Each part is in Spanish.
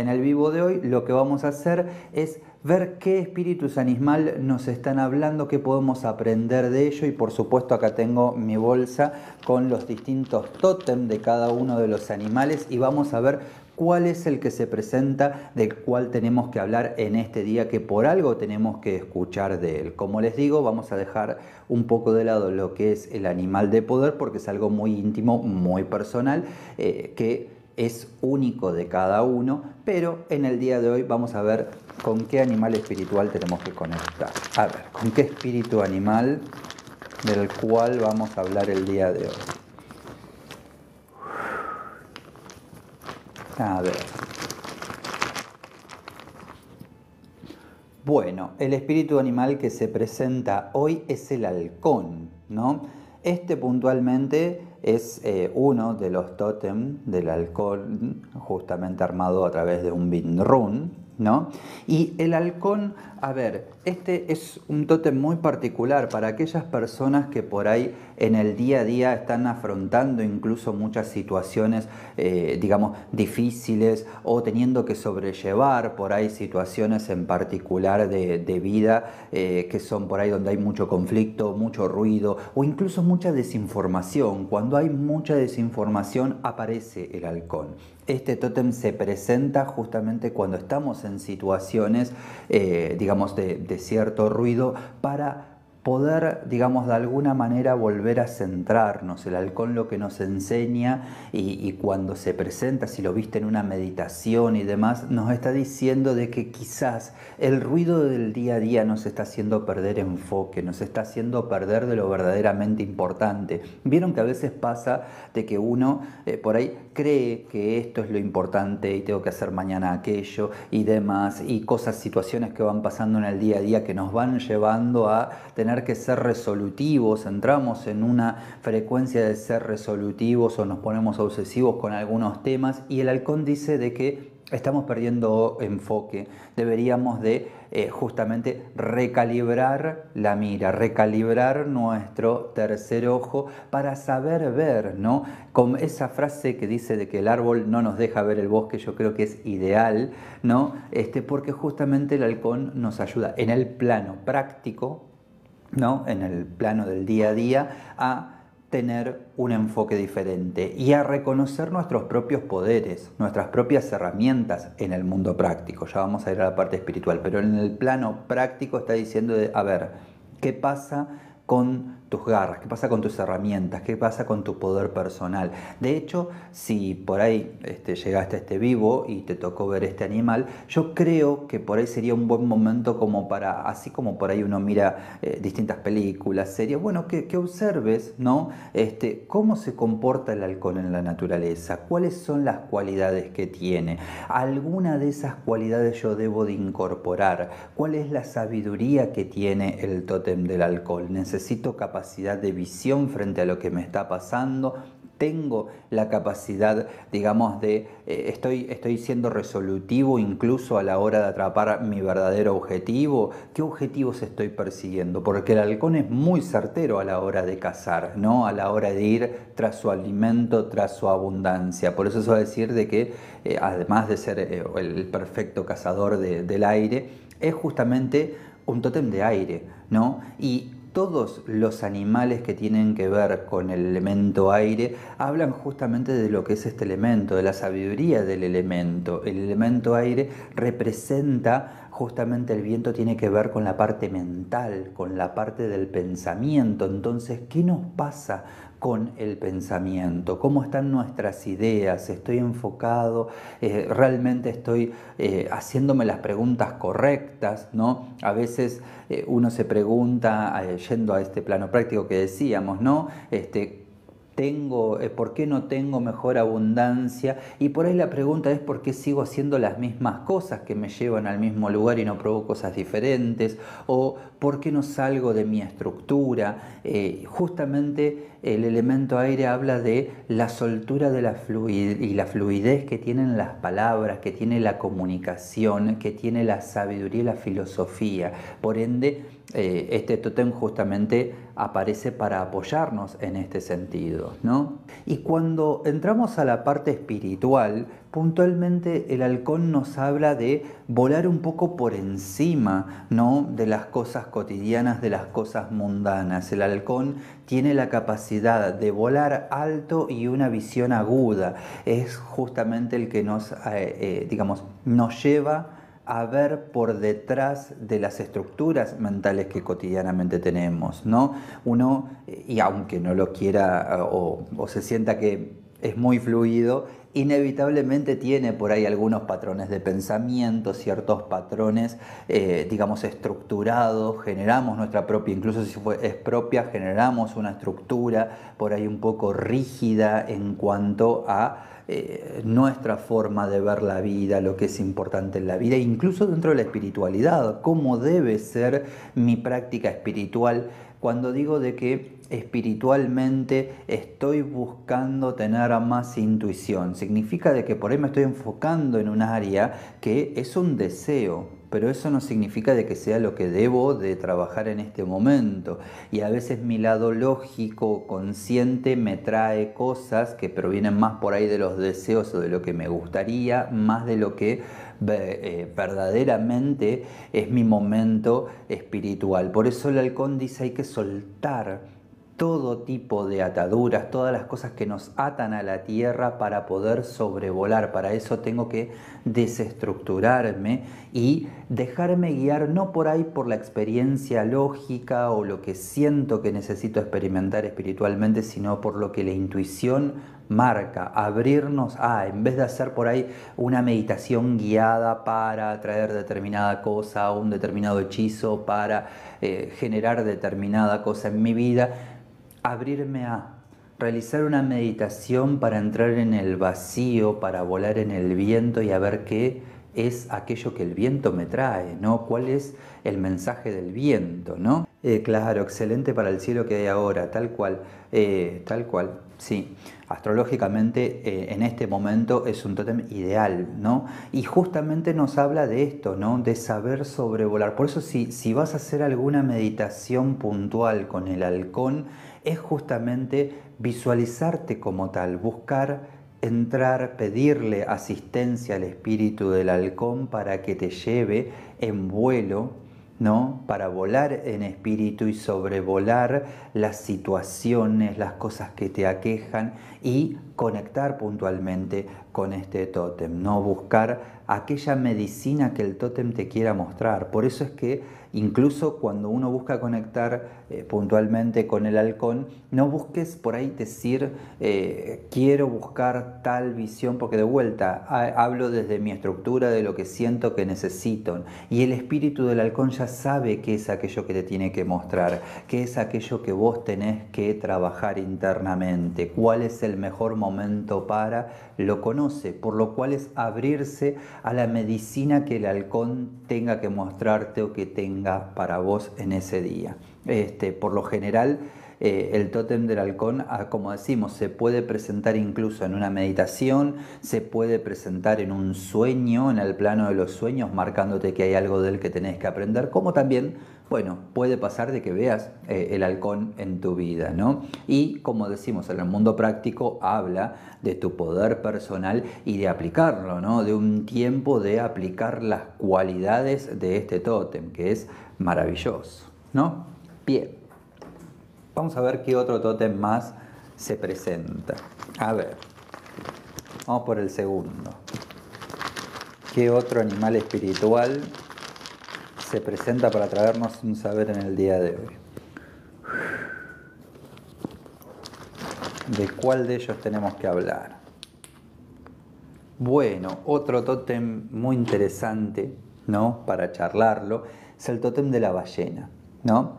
En el vivo de hoy lo que vamos a hacer es ver qué espíritus animal nos están hablando, qué podemos aprender de ello y por supuesto acá tengo mi bolsa con los distintos tótem de cada uno de los animales y vamos a ver cuál es el que se presenta, del cual tenemos que hablar en este día, que por algo tenemos que escuchar de él. Como les digo, vamos a dejar un poco de lado lo que es el animal de poder, porque es algo muy íntimo, muy personal, eh, que es único de cada uno, pero en el día de hoy vamos a ver con qué animal espiritual tenemos que conectar. A ver, con qué espíritu animal del cual vamos a hablar el día de hoy. A ver. Bueno, el espíritu animal que se presenta hoy es el halcón, ¿no? Este puntualmente es eh, uno de los tótem del alcohol justamente armado a través de un binrun, y el halcón, a ver, este es un tótem muy particular para aquellas personas que por ahí en el día a día están afrontando incluso muchas situaciones, eh, digamos, difíciles o teniendo que sobrellevar por ahí situaciones en particular de, vida eh, que son por ahí donde hay mucho conflicto, mucho ruido o incluso mucha desinformación. Cuando hay mucha desinformación aparece el halcón. Este tótem se presenta justamente cuando estamos en en situaciones, eh, digamos, de, cierto ruido para poder, digamos, de alguna manera volver a centrarnos. El halcón lo que nos enseña y, cuando se presenta, si lo viste en una meditación y demás, nos está diciendo de que quizás el ruido del día a día nos está haciendo perder enfoque, nos está haciendo perder de lo verdaderamente importante. Vieron que a veces pasa de que uno eh, por ahí cree que esto es lo importante y tengo que hacer mañana aquello y demás, y cosas, situaciones que van pasando en el día a día que nos van llevando a tener que ser resolutivos, entramos en una frecuencia de ser resolutivos o nos ponemos obsesivos con algunos temas, y el halcón dice de que estamos perdiendo enfoque. Deberíamos de eh, justamente recalibrar la mira, recalibrar nuestro tercer ojo para saber ver, ¿no? Con esa frase que dice de que el árbol no nos deja ver el bosque, yo creo que es ideal, ¿no? Este, porque justamente el halcón nos ayuda en el plano práctico, ¿no? En el plano del día a día a tener un enfoque diferente y a reconocer nuestros propios poderes, nuestras propias herramientas en el mundo práctico. Ya vamos a ir a la parte espiritual, pero en el plano práctico está diciendo, de, a ver, ¿qué pasa con tus garras, qué pasa con tus herramientas, qué pasa con tu poder personal. De hecho, si por ahí este, llegaste a este vivo y te tocó ver este animal, yo creo que por ahí sería un buen momento como para, así como por ahí uno mira eh, distintas películas, series, bueno, que, observes, ¿no? Este, cómo se comporta el alcohol en la naturaleza, cuáles son las cualidades que tiene, alguna de esas cualidades yo debo de incorporar, cuál es la sabiduría que tiene el tótem del alcohol, necesito capacidad de visión frente a lo que me está pasando, tengo la capacidad, digamos, de, eh, estoy, estoy siendo resolutivo incluso a la hora de atrapar mi verdadero objetivo, qué objetivos estoy persiguiendo, porque el halcón es muy certero a la hora de cazar, ¿no? a la hora de ir tras su alimento, tras su abundancia. Por eso eso decir de que, eh, además de ser eh, el perfecto cazador del aire, es justamente un tótem de aire, ¿no? Y todos los animales que tienen que ver con el elemento aire hablan justamente de lo que es este elemento, de la sabiduría del elemento. El elemento aire representa justamente el viento tiene que ver con la parte mental, con la parte del pensamiento. Entonces, ¿qué nos pasa con el pensamiento? ¿Cómo están nuestras ideas? ¿Estoy enfocado? Eh, ¿Realmente estoy eh, haciéndome las preguntas correctas? ¿no? A veces eh, uno se pregunta, yendo a este plano práctico que decíamos, ¿no? Este, eh, por qué no tengo mejor abundancia. Y por ahí la pregunta es por qué sigo haciendo las mismas cosas que me llevan al mismo lugar y no provoco cosas diferentes, o por qué no salgo de mi estructura. Eh, justamente el elemento aire habla de la soltura de la y la fluidez que tienen las palabras, que tiene la comunicación, que tiene la sabiduría y la filosofía. Por ende, eh, este tótem justamente aparece para apoyarnos en este sentido. ¿no? Y cuando entramos a la parte espiritual, puntualmente el halcón nos habla de volar un poco por encima, ¿no? de las cosas cotidianas, de las cosas mundanas. El halcón tiene la capacidad de volar alto y una visión aguda. Es justamente el que nos, eh, eh, nos lleva a ver por detrás de las estructuras mentales que cotidianamente tenemos, ¿no? Uno, eh, y aunque no lo quiera o se sienta que es muy fluido, inevitablemente tiene por ahí algunos patrones de pensamiento, ciertos patrones, eh, digamos, estructurados, generamos nuestra propia, incluso si es propia, generamos una estructura por ahí un poco rígida en cuanto a eh, nuestra forma de ver la vida, lo que es importante en la vida, incluso dentro de la espiritualidad, cómo debe ser mi práctica espiritual cuando digo de que espiritualmente estoy buscando tener más intuición. Significa de que por ahí me estoy enfocando en un área que es un deseo, pero eso no significa de que sea lo que debo de trabajar en este momento. Y a veces mi lado lógico, consciente, me trae cosas que provienen más por ahí de los deseos o de lo que me gustaría, más de lo que eh, verdaderamente es mi momento espiritual. Por eso el halcón dice hay que soltar todo tipo de ataduras, todas las cosas que nos atan a la tierra para poder sobrevolar. Para eso tengo que desestructurarme y dejarme guiar no por ahí por la experiencia lógica o lo que siento que necesito experimentar espiritualmente, sino por lo que la intuición marca, abrirnos a, ah, en vez de hacer por ahí una meditación guiada para traer determinada cosa, un determinado hechizo, para eh, generar determinada cosa en mi vida, abrirme a realizar una meditación para entrar en el vacío, para volar en el viento y a ver qué es aquello que el viento me trae, ¿no? ¿Cuál es el mensaje del viento, ¿no? Eh, claro, excelente para el cielo que hay ahora, tal cual, eh, tal cual. Sí, astrológicamente eh, en este momento es un tótem ideal, ¿no? Y justamente nos habla de esto, ¿no? De saber sobrevolar. Por eso si vas a hacer alguna meditación puntual con el halcón, es justamente visualizarte como tal, buscar entrar, pedirle asistencia al espíritu del halcón para que te lleve en vuelo ¿no? Para volar en espíritu y sobrevolar las situaciones, las cosas que te aquejan y conectar puntualmente con este tótem, ¿no? Buscar aquella medicina que el tótem te quiera mostrar. Por eso es que Incluso cuando uno busca conectar eh, puntualmente con el halcón, no busques por ahí decir eh, quiero buscar tal visión, porque de vuelta hablo desde mi estructura, de lo que siento que necesito. Y el espíritu del halcón ya sabe qué es aquello que te tiene que mostrar, qué es aquello que vos tenés que trabajar internamente, cuál es el mejor momento para, lo conoce, por lo cual es abrirse a la medicina que el halcón tenga que mostrarte o que tenga para vos en ese día. Este, por lo general, eh, el tótem del halcón, ah, como decimos, se puede presentar incluso en una meditación, se puede presentar en un sueño, en el plano de los sueños, marcándote que hay algo del que tenés que aprender, como también bueno, puede pasar de que veas eh, el halcón en tu vida, ¿no? Y como decimos en el mundo práctico, habla de tu poder personal y de aplicarlo, ¿no? De un tiempo de aplicar las cualidades de este tótem, que es maravilloso, ¿no? Bien, vamos a ver qué otro tótem más se presenta. A ver, vamos por el segundo. ¿Qué otro animal espiritual se presenta para traernos un saber en el día de hoy. ¿De cuál de ellos tenemos que hablar? Bueno, otro tótem muy interesante, ¿no? Para charlarlo, es el tótem de la ballena, ¿no?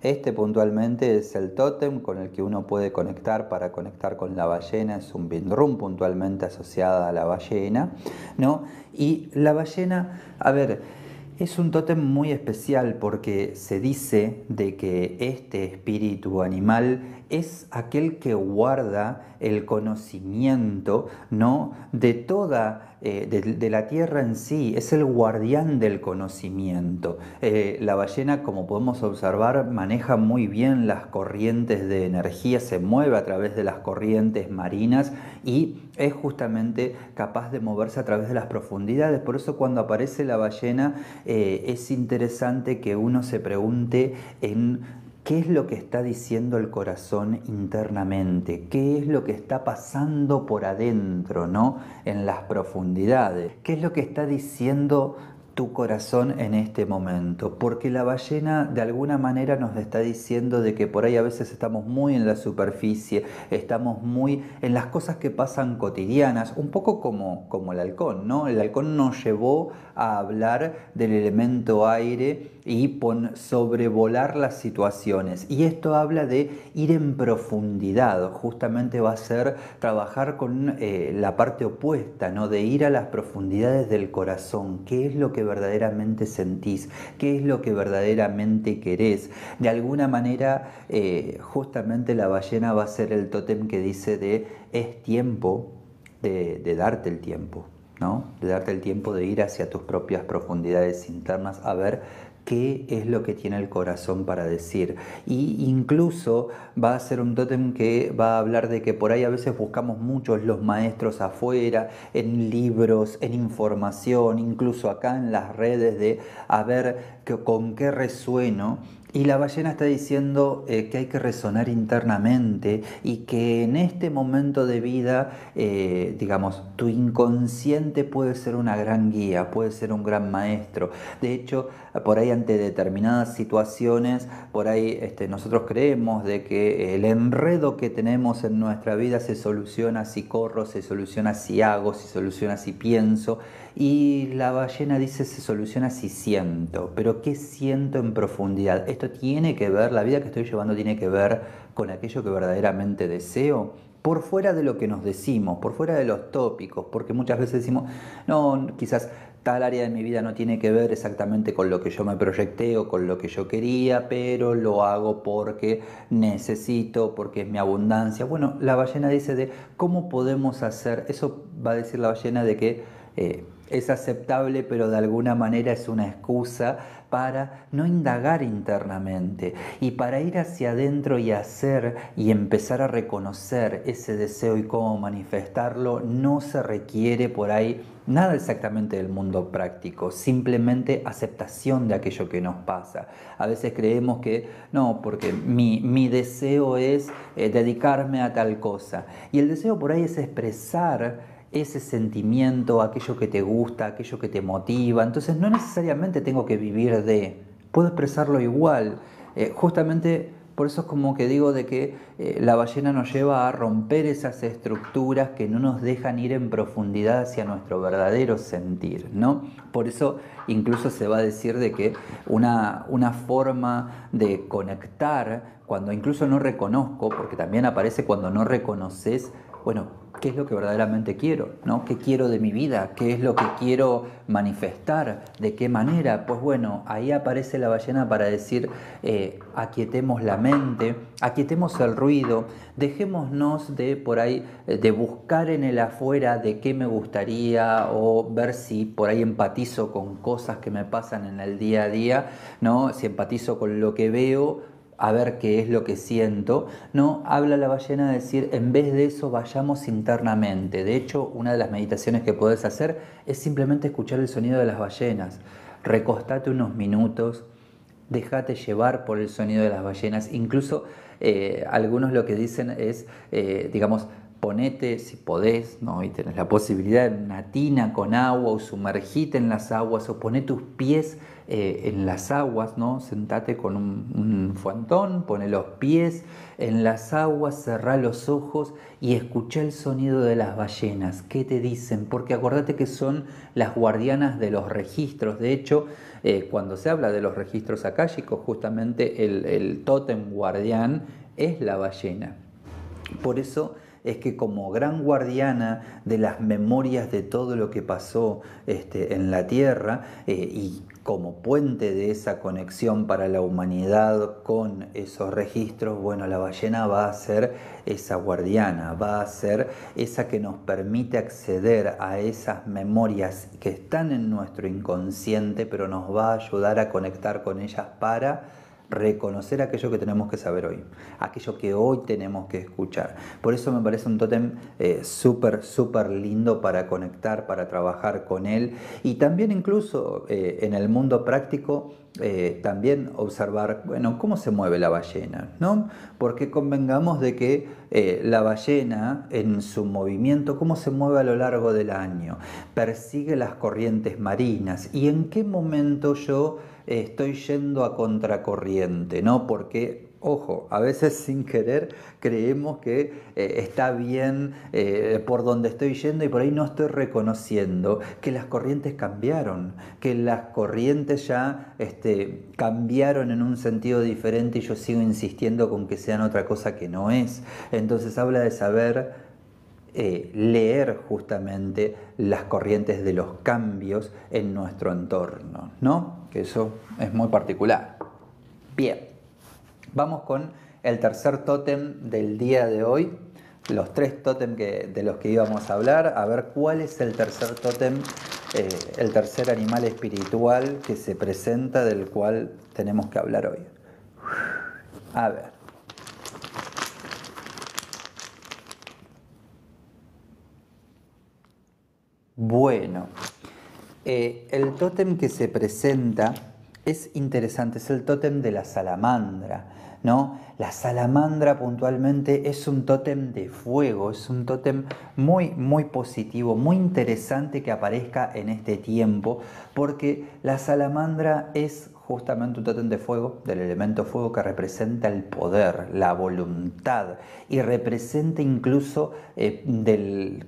Este puntualmente es el tótem con el que uno puede conectar para conectar con la ballena, es un bindrum puntualmente asociada a la ballena, ¿no? Y la ballena, a ver, es un tótem muy especial porque se dice de que este espíritu animal es aquel que guarda el conocimiento ¿no? de toda eh, de, la tierra en sí, es el guardián del conocimiento. Eh, la ballena, como podemos observar, maneja muy bien las corrientes de energía, se mueve a través de las corrientes marinas y es justamente capaz de moverse a través de las profundidades. Por eso cuando aparece la ballena eh, es interesante que uno se pregunte en ¿Qué es lo que está diciendo el corazón internamente? ¿Qué es lo que está pasando por adentro, ¿no? En las profundidades. ¿Qué es lo que está diciendo tu corazón en este momento, porque la ballena de alguna manera nos está diciendo de que por ahí a veces estamos muy en la superficie, estamos muy en las cosas que pasan cotidianas, un poco como, como el halcón, ¿no? El halcón nos llevó a hablar del elemento aire y pon, sobrevolar las situaciones. Y esto habla de ir en profundidad, justamente va a ser trabajar con eh, la parte opuesta, ¿no? de ir a las profundidades del corazón, qué es lo que verdaderamente sentís, qué es lo que verdaderamente querés. De alguna manera, eh, justamente la ballena va a ser el tótem que dice de es tiempo de, de darte el tiempo. ¿no? de darte el tiempo de ir hacia tus propias profundidades internas a ver qué es lo que tiene el corazón para decir. Y incluso va a ser un tótem que va a hablar de que por ahí a veces buscamos muchos los maestros afuera, en libros, en información, incluso acá en las redes de a ver con qué resueno y la ballena está diciendo eh, que hay que resonar internamente y que en este momento de vida, eh, digamos, tu inconsciente puede ser una gran guía, puede ser un gran maestro. De hecho, por ahí ante determinadas situaciones, por ahí este, nosotros creemos de que el enredo que tenemos en nuestra vida se soluciona si corro, se soluciona si hago, se soluciona si pienso, y la ballena dice se soluciona si siento, pero ¿qué siento en profundidad? Esto tiene que ver, la vida que estoy llevando tiene que ver con aquello que verdaderamente deseo, por fuera de lo que nos decimos, por fuera de los tópicos, porque muchas veces decimos, no, quizás tal área de mi vida no tiene que ver exactamente con lo que yo me proyecté o con lo que yo quería, pero lo hago porque necesito, porque es mi abundancia. Bueno, la ballena dice de cómo podemos hacer, eso va a decir la ballena de que... Eh, es aceptable, pero de alguna manera es una excusa para no indagar internamente y para ir hacia adentro y hacer y empezar a reconocer ese deseo y cómo manifestarlo, no se requiere por ahí nada exactamente del mundo práctico, simplemente aceptación de aquello que nos pasa. A veces creemos que no, porque mi, deseo es eh, dedicarme a tal cosa. Y el deseo por ahí es expresar ese sentimiento, aquello que te gusta, aquello que te motiva. Entonces no necesariamente tengo que vivir de, puedo expresarlo igual. Eh, justamente por eso es como que digo de que eh, la ballena nos lleva a romper esas estructuras que no nos dejan ir en profundidad hacia nuestro verdadero sentir, ¿no? Por eso incluso se va a decir de que una, una forma de conectar, cuando incluso no reconozco, porque también aparece cuando no reconoces, bueno, qué es lo que verdaderamente quiero, ¿no? ¿Qué quiero de mi vida? ¿Qué es lo que quiero manifestar? ¿De qué manera? Pues bueno, ahí aparece la ballena para decir, eh, aquietemos la mente, aquietemos el ruido, dejémonos de por ahí, eh, de buscar en el afuera de qué me gustaría o ver si por ahí empatizo con cosas que me pasan en el día a día, ¿no? Si empatizo con lo que veo a ver qué es lo que siento. No, habla la ballena de decir, en vez de eso vayamos internamente. De hecho, una de las meditaciones que podés hacer es simplemente escuchar el sonido de las ballenas. Recostate unos minutos, déjate llevar por el sonido de las ballenas. Incluso eh, algunos lo que dicen es, eh, digamos, ponete, si podés, ¿no? y tenés la posibilidad, de una tina con agua o sumergite en las aguas o poné tus pies eh, en las aguas, ¿no? Sentate con un, un fuantón, pone los pies en las aguas, cerrá los ojos y escucha el sonido de las ballenas. ¿Qué te dicen? Porque acordate que son las guardianas de los registros. De hecho, eh, cuando se habla de los registros akáshicos, justamente el, el tótem guardián es la ballena. Por eso es que como gran guardiana de las memorias de todo lo que pasó este, en la tierra eh, y como puente de esa conexión para la humanidad con esos registros, bueno, la ballena va a ser esa guardiana, va a ser esa que nos permite acceder a esas memorias que están en nuestro inconsciente, pero nos va a ayudar a conectar con ellas para reconocer aquello que tenemos que saber hoy, aquello que hoy tenemos que escuchar. Por eso me parece un tótem eh, súper, súper lindo para conectar, para trabajar con él y también incluso eh, en el mundo práctico. Eh, también observar, bueno, cómo se mueve la ballena, ¿no? Porque convengamos de que la ballena en su movimiento, cómo se mueve a lo largo del año, persigue las corrientes marinas y en qué momento yo estoy yendo a contracorriente, ¿no? Porque ojo, a veces sin querer creemos que eh, está bien eh, por donde estoy yendo y por ahí no estoy reconociendo que las corrientes cambiaron, que las corrientes ya este, cambiaron en un sentido diferente y yo sigo insistiendo con que sean otra cosa que no es. Entonces habla de saber eh, leer justamente las corrientes de los cambios en nuestro entorno, ¿no? Que eso es muy particular. Bien, vamos con el tercer tótem del día de hoy, los tres tótem de los que íbamos a hablar, a ver cuál es el tercer tótem, eh, el tercer animal espiritual que se presenta del cual tenemos que hablar hoy. A ver, Bueno, eh, el tótem que se presenta es interesante, es el tótem de la salamandra, ¿no? La salamandra puntualmente es un tótem de fuego, es un tótem muy, muy positivo, muy interesante que aparezca en este tiempo, porque la salamandra es justamente un tótem de fuego, del elemento fuego que representa el poder, la voluntad y representa incluso eh, del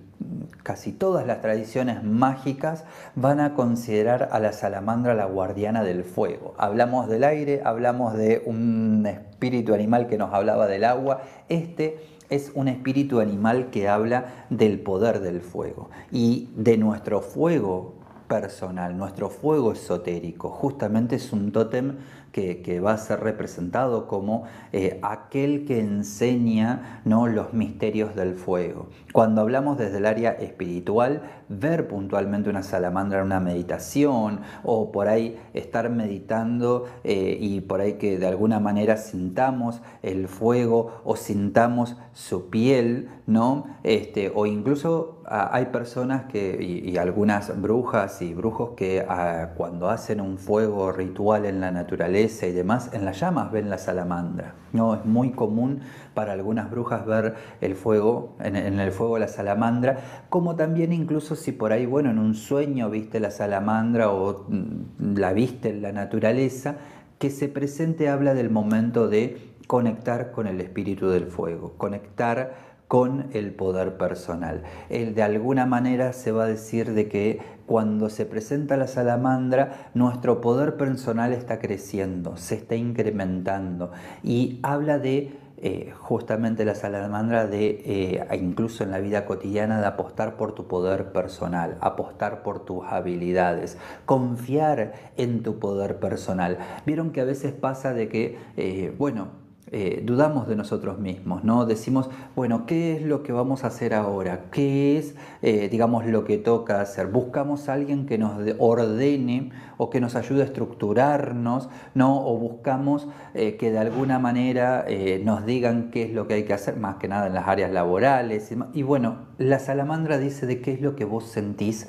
casi todas las tradiciones mágicas van a considerar a la salamandra la guardiana del fuego. Hablamos del aire, hablamos de un espíritu animal que nos hablaba del agua, este es un espíritu animal que habla del poder del fuego y de nuestro fuego personal, nuestro fuego esotérico. Justamente es un tótem que, va a ser representado como eh, aquel que enseña ¿no? los misterios del fuego. Cuando hablamos desde el área espiritual, ver puntualmente una salamandra en una meditación o por ahí estar meditando eh, y por ahí que de alguna manera sintamos el fuego o sintamos su piel, ¿no? Este, o incluso hay personas que, y, algunas brujas y brujos que ah, cuando hacen un fuego ritual en la naturaleza y demás, en las llamas ven la salamandra. No, es muy común para algunas brujas ver el fuego, en, en el fuego la salamandra, como también incluso si por ahí, bueno, en un sueño viste la salamandra o mm, la viste en la naturaleza, que se presente habla del momento de conectar con el espíritu del fuego, conectar con el poder personal. el de alguna manera se va a decir de que cuando se presenta la salamandra, nuestro poder personal está creciendo, se está incrementando y habla de eh, justamente la salamandra de eh, incluso en la vida cotidiana de apostar por tu poder personal, apostar por tus habilidades, confiar en tu poder personal. Vieron que a veces pasa de que, eh, bueno, eh, dudamos de nosotros mismos, ¿no? Decimos, bueno, ¿qué es lo que vamos a hacer ahora? ¿Qué es, eh, digamos, lo que toca hacer? Buscamos a alguien que nos ordene o que nos ayude a estructurarnos, ¿no? O buscamos eh, que de alguna manera nos digan qué es lo que hay que hacer, más que nada en las áreas laborales. y bueno, la salamandra dice de qué es lo que vos sentís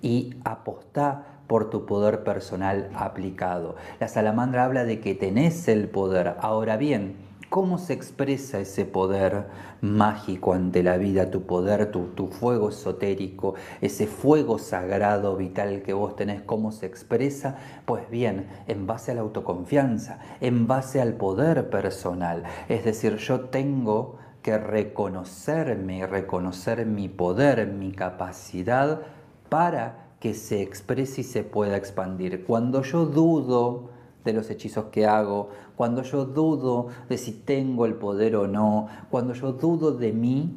y apostá por tu poder personal aplicado. La salamandra habla de que tenés el poder. Ahora bien, ¿cómo se expresa ese poder mágico ante la vida, tu poder, tu, fuego esotérico, ese fuego sagrado vital que vos tenés? ¿Cómo se expresa? Pues bien, en base a la autoconfianza, en base al poder personal. Es decir, yo tengo que reconocerme, reconocer mi poder, mi capacidad para que se exprese y se pueda expandir. Cuando yo dudo de los hechizos que hago, cuando yo dudo de si tengo el poder o no, cuando yo dudo de mí,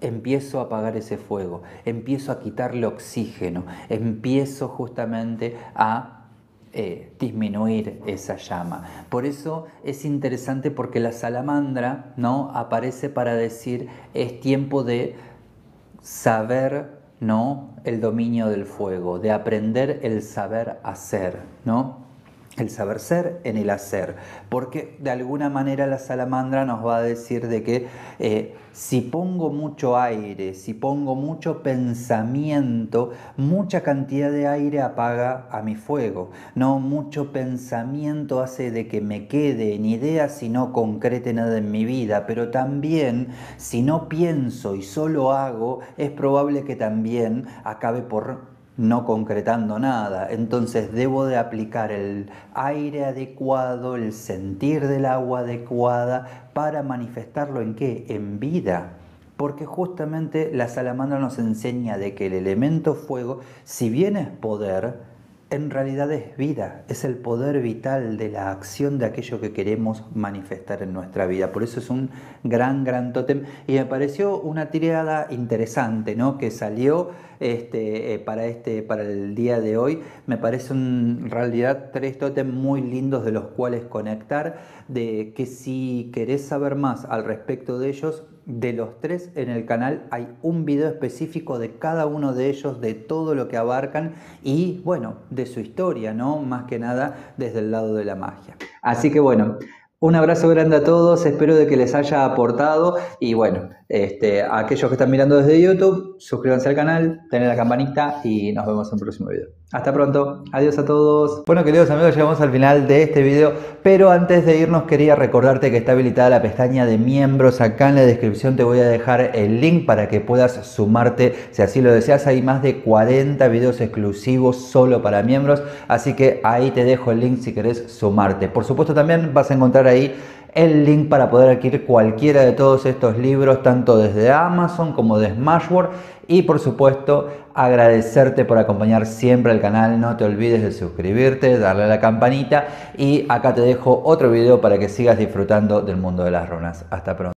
empiezo a apagar ese fuego, empiezo a quitarle oxígeno, empiezo justamente a eh, disminuir esa llama. Por eso es interesante porque la salamandra ¿no? aparece para decir es tiempo de saber ¿no? El dominio del fuego, de aprender el saber hacer, ¿no? el saber ser en el hacer, porque de alguna manera la salamandra nos va a decir de que eh, si pongo mucho aire, si pongo mucho pensamiento, mucha cantidad de aire apaga a mi fuego, no mucho pensamiento hace de que me quede en ideas y no concrete nada en mi vida, pero también si no pienso y solo hago, es probable que también acabe por no concretando nada. Entonces debo de aplicar el aire adecuado, el sentir del agua adecuada para manifestarlo en qué? En vida. Porque justamente la salamandra nos enseña de que el elemento fuego, si bien es poder, en realidad es vida, es el poder vital de la acción de aquello que queremos manifestar en nuestra vida. Por eso es un gran, gran tótem. Y me pareció una tirada interesante, ¿no? Que salió este, eh, para, este, para el día de hoy. Me parece en realidad tres tótem muy lindos de los cuales conectar, de que si querés saber más al respecto de ellos, de los tres en el canal hay un video específico de cada uno de ellos, de todo lo que abarcan y bueno, de su historia, ¿no? Más que nada desde el lado de la magia. Así que bueno, un abrazo grande a todos, espero de que les haya aportado y bueno, este, a aquellos que están mirando desde YouTube, suscríbanse al canal, denle la campanita y nos vemos en un próximo video. Hasta pronto, adiós a todos. Bueno queridos amigos, llegamos al final de este video, pero antes de irnos quería recordarte que está habilitada la pestaña de miembros. Acá en la descripción te voy a dejar el link para que puedas sumarte si así lo deseas. Hay más de 40 videos exclusivos solo para miembros, así que ahí te dejo el link si querés sumarte. Por supuesto también vas a encontrar ahí el link para poder adquirir cualquiera de todos estos libros, tanto desde Amazon como de Smashword Y por supuesto, agradecerte por acompañar siempre el canal. No te olvides de suscribirte, darle a la campanita. Y acá te dejo otro video para que sigas disfrutando del mundo de las runas. Hasta pronto.